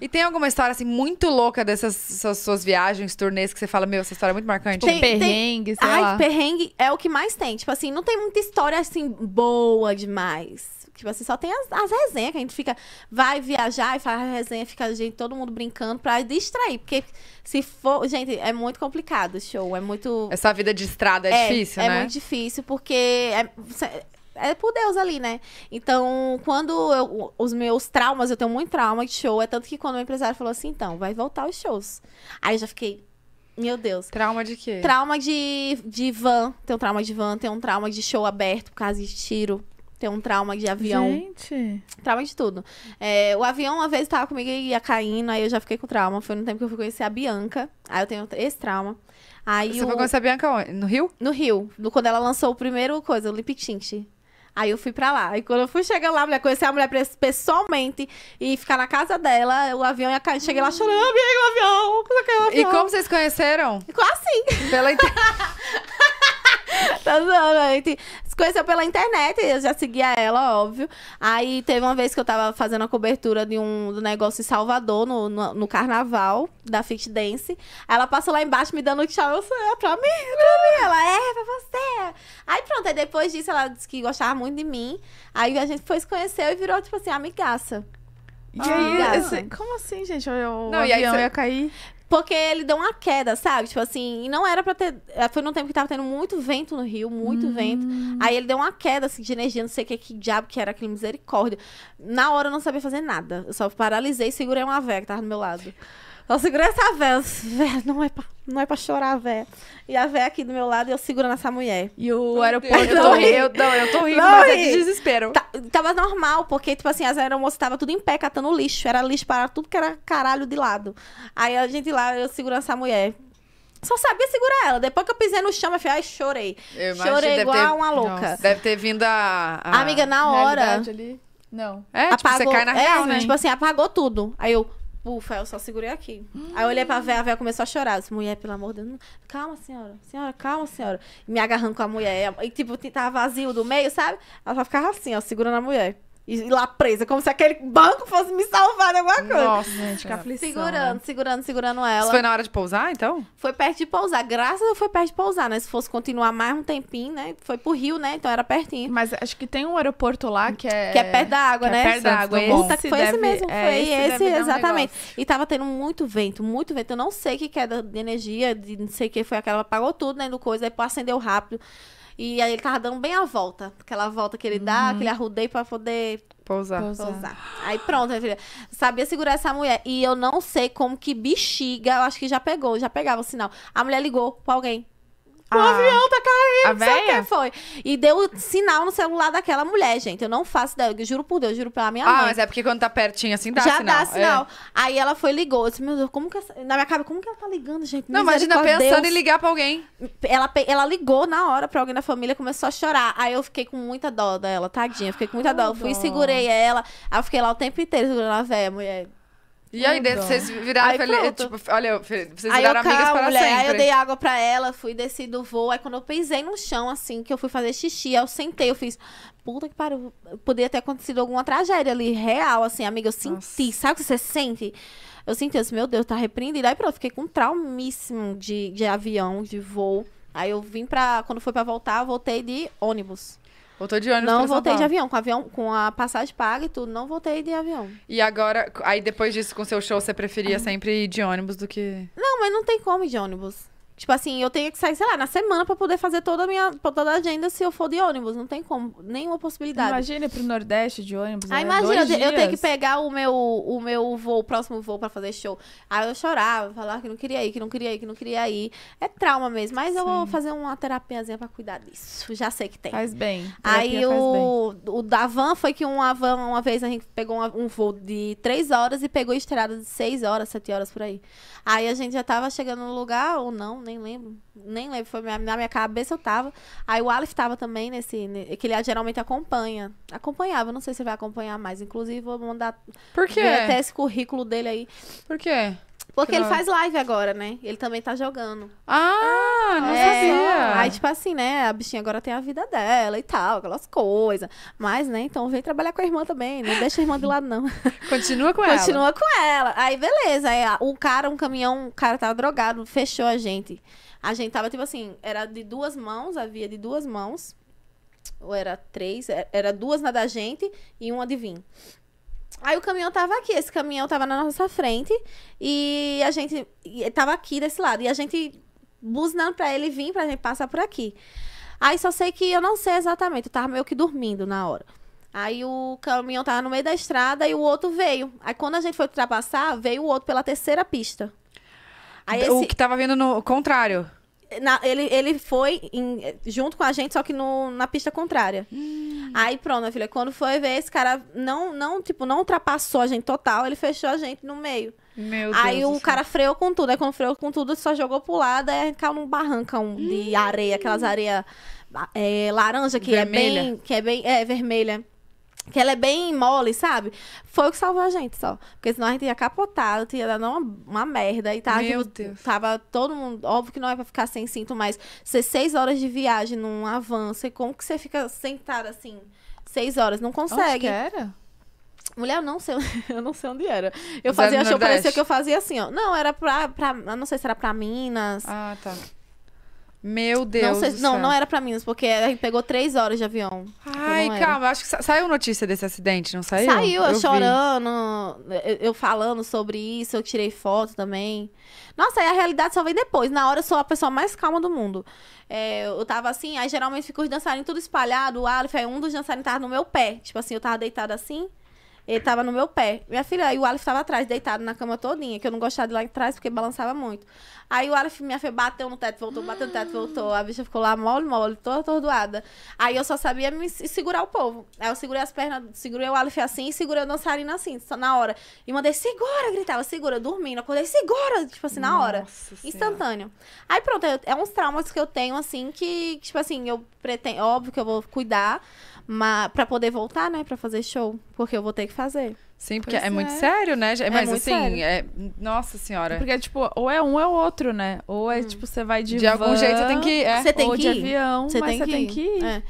E tem alguma história, assim, muito louca dessas suas, suas viagens, turnês, que você fala, meu, essa história é muito marcante? Tipo, tem, perrengue, tem... sei Ai, lá. perrengue é o que mais tem. Tipo assim, não tem muita história, assim, boa demais. Tipo assim, só tem as, as resenhas que a gente fica... Vai viajar e faz a resenha, fica a gente, todo mundo brincando pra distrair. Porque se for... Gente, é muito complicado o show, é muito... Essa vida de estrada é, é difícil, é né? É muito difícil, porque... É, é por Deus ali, né? Então, quando eu, os meus traumas, eu tenho muito trauma de show, é tanto que quando o empresário falou assim, então, vai voltar os shows. Aí eu já fiquei, meu Deus. Trauma de quê? Trauma de, de van. Tem um trauma de van, tem um trauma de show aberto por causa de tiro. Tem um trauma de avião. Gente. Trauma de tudo. É, o avião, uma vez, estava comigo e ia caindo, aí eu já fiquei com trauma. Foi no tempo que eu fui conhecer a Bianca. Aí eu tenho esse trauma. Aí Você o... foi conhecer a Bianca onde? No Rio? No Rio. No, quando ela lançou o primeiro coisa, o Lip Tint. Aí eu fui pra lá. E quando eu fui chegando lá, mulher, conhecer a mulher pessoalmente e ficar na casa dela, o avião ia cair. Cheguei lá chorando, amigo, ah, o avião, é é o avião. E como vocês conheceram? Assim. Pela internet. tá zoando, a gente se conheceu pela internet, eu já seguia ela, óbvio. Aí teve uma vez que eu tava fazendo a cobertura de um do negócio em Salvador, no, no, no carnaval da Fit Dance. Aí ela passou lá embaixo me dando tchau, eu falei, é pra mim, é pra mim. Ela, é, pra você. Aí pronto, aí depois disso ela disse que gostava muito de mim. Aí a gente foi se conhecer e virou, tipo assim, amigaça. E aí, ah, esse, como assim, gente? O, não, avião aí, ia cair? Porque ele deu uma queda, sabe? Tipo assim, e não era pra ter. É, foi num tempo que tava tendo muito vento no rio, muito hum. vento. Aí ele deu uma queda, assim, de energia, não sei o que, que diabo que era aquele misericórdia. Na hora eu não sabia fazer nada. Eu só paralisei e segurei uma véia que tava do meu lado. Eu segura essa véia. não é pra, não é pra chorar, véia. E a véia aqui do meu lado, eu segurando essa mulher. E o aeroporto, eu tô rindo, eu, não, eu tô rindo, não mas ri. é de desespero. Tá, tava normal, porque, tipo assim, as aeromoças tava tudo em pé, catando lixo. Era lixo para tudo que era caralho de lado. Aí a gente lá, eu segurando essa mulher. Só sabia segurar ela. Depois que eu pisei no chão, eu falei, ai, chorei. Eu chorei igual ter... uma louca. Nossa. Deve ter vindo a, a... Amiga, na hora... Ali. Não. É, apagou, tipo, você cai na real, é, né? Tipo assim, apagou tudo. Aí eu, ufa, eu só segurei aqui. Hum. Aí eu olhei pra véia, a véia começou a chorar. Eu disse, mulher, pelo amor de Deus, não... calma, senhora. Senhora, calma, senhora. Me agarrando com a mulher. E, tipo, tava vazio do meio, sabe? Ela só ficava assim, ó, segurando a mulher e lá presa, como se aquele banco fosse me salvar de alguma coisa. Nossa, gente, que aflição. Né? Segurando, segurando, segurando ela. Isso foi na hora de pousar, então? Foi perto de pousar. Graças a Deus foi perto de pousar, né? Se fosse continuar mais um tempinho, né? Foi pro Rio, né? Então era pertinho. Mas acho que tem um aeroporto lá que é... Que é perto da água, que é né? É perto da água. Esse Puta, foi deve... esse mesmo. É, foi esse, esse exatamente. Um e tava tendo muito vento, muito vento. Eu não sei que queda é de energia, de não sei o que. Foi aquela, apagou tudo, né? No coisa, aí acendeu rápido. E aí ele tava dando bem a volta. Aquela volta que ele dá, uhum. aquele arrudei pra poder Pousar. Pousar. Pousar. Aí pronto, minha filha. Sabia segurar essa mulher. E eu não sei como que bexiga, eu acho que já pegou, já pegava o sinal. A mulher ligou pra alguém. O ah. avião tá caindo, a ah, sabe quem foi? E deu sinal no celular daquela mulher, gente. Eu não faço ideia. Eu juro por Deus, juro pela minha ah, mãe. Ah, mas é porque quando tá pertinho assim dá Já sinal. Já dá é. sinal. É. Aí ela foi e ligou. Eu disse, meu Deus, como que essa... Na minha cabeça, como que ela tá ligando, gente? Não, imagina pensando Deus. em ligar pra alguém. Ela, ela ligou na hora pra alguém da família, começou a chorar. Aí eu fiquei com muita dó dela, tadinha. Fiquei com muita ah, dó. Eu fui e segurei ela. Aí eu fiquei lá o tempo inteiro segurando a velha mulher e aí, né, dentro, vocês viraram, aí, tipo, olha, vocês viraram amigas para mulher, sempre. Aí eu dei água pra ela, fui, desci do voo. Aí quando eu pisei no chão, assim, que eu fui fazer xixi, aí eu sentei, eu fiz, puta que pariu, Podia ter acontecido alguma tragédia ali, real, assim, amiga, eu senti, Nossa. sabe o que você sente? Eu senti assim, meu Deus, tá repreendido. Aí pronto, fiquei com um traumíssimo de, de avião, de voo. Aí eu vim pra, quando foi pra voltar, voltei de ônibus. Voltou de ônibus. Não voltei de avião. Com, avião. com a passagem paga e tudo, não voltei de avião. E agora, aí depois disso, com seu show, você preferia ah. sempre ir de ônibus do que. Não, mas não tem como ir de ônibus. Tipo assim, eu tenho que sair, sei lá, na semana para poder fazer toda a minha toda a agenda se eu for de ônibus. Não tem como, nenhuma possibilidade. Imagina pro Nordeste de ônibus. Ah, né? imagina, eu, eu tenho que pegar o meu, o meu voo, o próximo voo para fazer show. Aí eu chorava, falava que não queria ir, que não queria ir, que não queria ir. É trauma mesmo, mas Sim. eu vou fazer uma terapiazinha para cuidar disso. Já sei que tem. Faz bem. Aí o, bem. o da van foi que uma van, uma vez a gente pegou um voo de três horas e pegou estrada de seis horas, sete horas por aí. Aí a gente já tava chegando no lugar, ou não, né? nem lembro. Nem lembro, foi na minha cabeça eu tava. Aí o Aleph tava também nesse. Que ele geralmente acompanha. Acompanhava, não sei se vai acompanhar mais. Inclusive, vou mandar. Por quê? até esse currículo dele aí. Por quê? Porque claro. ele faz live agora, né? Ele também tá jogando. Ah, não é, sabia. Aí, tipo assim, né? A bichinha agora tem a vida dela e tal, aquelas coisas. Mas, né? Então vem trabalhar com a irmã também. Não deixa a irmã de lado, não. Continua com Continua ela. Continua com ela. Aí, beleza. Aí, o cara, um caminhão, o cara tava drogado, fechou a gente. A gente tava, tipo assim, era de duas mãos, havia de duas mãos. Ou era três, é, era duas na da gente e uma de vinho. Aí o caminhão tava aqui, esse caminhão tava na nossa frente e a gente e tava aqui desse lado e a gente buzinando para ele vir pra gente passar por aqui. Aí só sei que eu não sei exatamente, eu tava meio que dormindo na hora. Aí o caminhão tava no meio da estrada e o outro veio. Aí quando a gente foi ultrapassar, veio o outro pela terceira pista. Aí o que tava vindo no contrário. Na, ele, ele foi em, junto com a gente, só que no, na pista contrária. Hum. Aí pronto, minha filha, quando foi ver, esse cara não, não, tipo, não ultrapassou a gente total, ele fechou a gente no meio. Meu Deus aí o céu. cara freou com tudo, aí quando freou com tudo, só jogou pro lado, aí a gente caiu num barrancão de areia, aquelas areias é, laranja que é vermelha. é bem. que é bem. É, vermelha que ela é bem mole, sabe? Foi o que salvou a gente só. Porque senão a gente ia capotar, tinha dado uma, uma merda e tava. Meu Deus. Tava todo mundo. Óbvio que não é pra ficar sem cinto, mas ser seis horas de viagem num avanço, e como que você fica sentada assim, seis horas? Não consegue. Onde era? Mulher, eu não sei, eu não sei onde era. Eu fazia show, parecia que eu fazia assim, ó. Não, era pra, pra. Eu não sei se era pra Minas. Ah, tá. Meu Deus. Não, sei, não, não, era pra Minas, porque pegou três horas de avião. Ai, tipo, calma, acho que sa saiu notícia desse acidente, não saiu? Saiu, eu, eu chorando, eu, eu, falando sobre isso, eu tirei foto também. Nossa, aí a realidade só veio depois. Na hora eu sou a pessoa mais calma do mundo. É, eu tava assim, aí geralmente ficou os dançarinos tudo espalhado, o Aleph, aí um dos dançarinos tava no meu pé. Tipo assim, eu tava deitada assim. Ele tava no meu pé. Minha filha, aí o Aleph tava atrás, deitado na cama todinha, que eu não gostava de ir lá atrás porque balançava muito. Aí o Aleph, minha filha, bateu no teto, voltou, bateu no teto, voltou. A bicha ficou lá mole, mole, toda atordoada. Aí eu só sabia me segurar o povo. Aí eu segurei as pernas, segurei o Aleph assim e segurei o dançarino assim, só na hora. E mandei, segura, gritava, segura, dormindo. Acordei, segura, tipo assim, na hora. Nossa Instantâneo. Senhora. Aí pronto, é, é uns traumas que eu tenho, assim, que, que tipo assim, eu pretendo, óbvio que eu vou cuidar, para poder voltar, né, para fazer show, porque eu vou ter que fazer. Sim, porque é, é, muito é. sério, né? É, mas assim, é... nossa senhora. Porque tipo, ou é um ou é o outro, né? Ou é hum. tipo você vai de De van, algum jeito você tem que ir. Você tem ou que de ir. avião, você mas tem você que tem que ir. É.